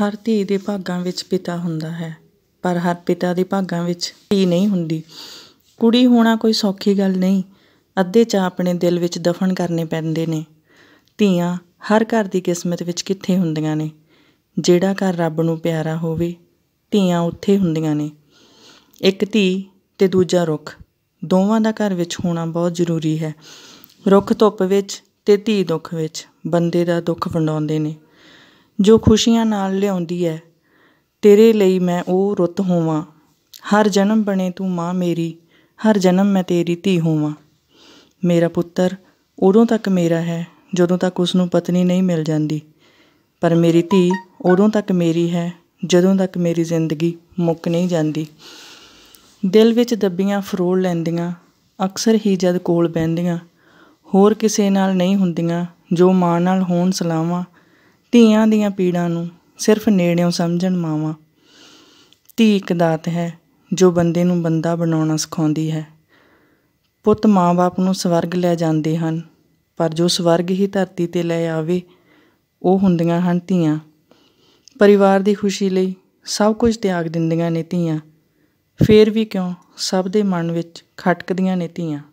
ਹਰ ਧੀ ਦੇ ਭਾਗਾਂ ਵਿੱਚ ਪਿਤਾ ਹੁੰਦਾ ਹੈ ਪਰ ਹਰ ਪਿਤਾ ਦੇ ਭਾਗਾਂ ਵਿੱਚ ਧੀ ਨਹੀਂ ਹੁੰਦੀ ਕੁੜੀ ਹੋਣਾ ਕੋਈ ਸੌਖੀ ਗੱਲ ਨਹੀਂ ਅੱਧੇ ਚਾ ਆਪਣੇ ਦਿਲ ਵਿੱਚ ਦਫਨ ਕਰਨੇ ਪੈਂਦੇ ਨੇ ਧੀਆਂ ਹਰ ਘਰ ਦੀ ਕਿਸਮਤ ਵਿੱਚ ਕਿੱਥੇ ਹੁੰਦੀਆਂ ਨੇ ਜਿਹੜਾ ਘਰ ਰੱਬ ਨੂੰ ਪਿਆਰਾ ਹੋਵੇ ਧੀਆਂ ਉੱਥੇ ਹੁੰਦੀਆਂ ਨੇ ਇੱਕ ਧੀ ਤੇ ਦੂਜਾ ਰੁੱਖ ਦੋਵਾਂ ਦਾ ਘਰ ਵਿੱਚ ਹੋਣਾ ਬਹੁਤ ਜ਼ਰੂਰੀ ਹੈ ਰੁੱਖ ਧੁੱਪ ਵਿੱਚ ਤੇ ਧੀ ਦੁੱਖ ਵਿੱਚ ਬੰਦੇ ਦਾ ਦੁੱਖ ਵੰਡਾਉਂਦੇ ਨੇ ਜੋ ਖੁਸ਼ੀਆਂ ਨਾਲ ਲਿਆਉਂਦੀ ਹੈ ਤੇਰੇ ਲਈ ਮੈਂ ਉਹ ਰੁੱਤ ਹੋਵਾਂ ਹਰ ਜਨਮ ਬਣੇ ਤੂੰ ਮਾਂ ਮੇਰੀ ਹਰ ਜਨਮ ਮੈਂ ਤੇਰੀ ਧੀ ਹੋਵਾਂ ਮੇਰਾ ਪੁੱਤਰ ਉਦੋਂ ਤੱਕ ਮੇਰਾ ਹੈ ਜਦੋਂ ਤੱਕ ਉਸ ਨੂੰ ਪਤਨੀ ਨਹੀਂ ਮਿਲ ਜਾਂਦੀ ਪਰ ਮੇਰੀ ਧੀ ਉਦੋਂ ਤੱਕ ਮੇਰੀ ਹੈ ਜਦੋਂ ਤੱਕ ਮੇਰੀ ਜ਼ਿੰਦਗੀ ਮੁੱਕ ਨਹੀਂ ਜਾਂਦੀ ਦਿਲ ਵਿੱਚ ਦੱਬੀਆਂ ਫਰੋਲ ਲੈਂਦੀਆਂ ਅਕਸਰ ਹੀ ਜਦ ਕੋਲ ਬੈੰਦੀਆਂ ਹੋਰ ਕਿਸੇ ਨਾਲ ਨਹੀਂ ਹੁੰਦੀਆਂ ਜੋ ਮਾਂ ਨਾਲ ਹੋਣ ਸਲਾਵਾਂ ਧੀਆਂ ਦੀਆਂ ਪੀੜਾਂ ਨੂੰ ਸਿਰਫ ਨੇੜਿਓਂ ਸਮਝਣ ਮਾਵਾ ਧੀ ਇੱਕ ਦਾਤ ਹੈ ਜੋ ਬੰਦੇ ਨੂੰ ਬੰਦਾ ਬਣਾਉਣਾ ਸਿਖਾਉਂਦੀ ਹੈ ਪੁੱਤ ਮਾਂ-ਬਾਪ ਨੂੰ ਸਵਰਗ ਲੈ ਜਾਂਦੇ ਹਨ ਪਰ ਜੋ ਸਵਰਗ ਹੀ ਧਰਤੀ ਤੇ ਲੈ ਆਵੇ ਉਹ ਹੁੰਦੀਆਂ ਹਨ ਧੀਆਂ ਪਰਿਵਾਰ ਦੀ ਖੁਸ਼ੀ ਲਈ ਸਭ ਕੁਝ ਤਿਆਗ ਦਿੰਦੀਆਂ ਨੇ ਧੀਆਂ ਫੇਰ ਵੀ ਕਿਉਂ ਸਭ ਦੇ ਮਨ ਵਿੱਚ ਖਟਕਦੀਆਂ ਨੇ ਧੀਆਂ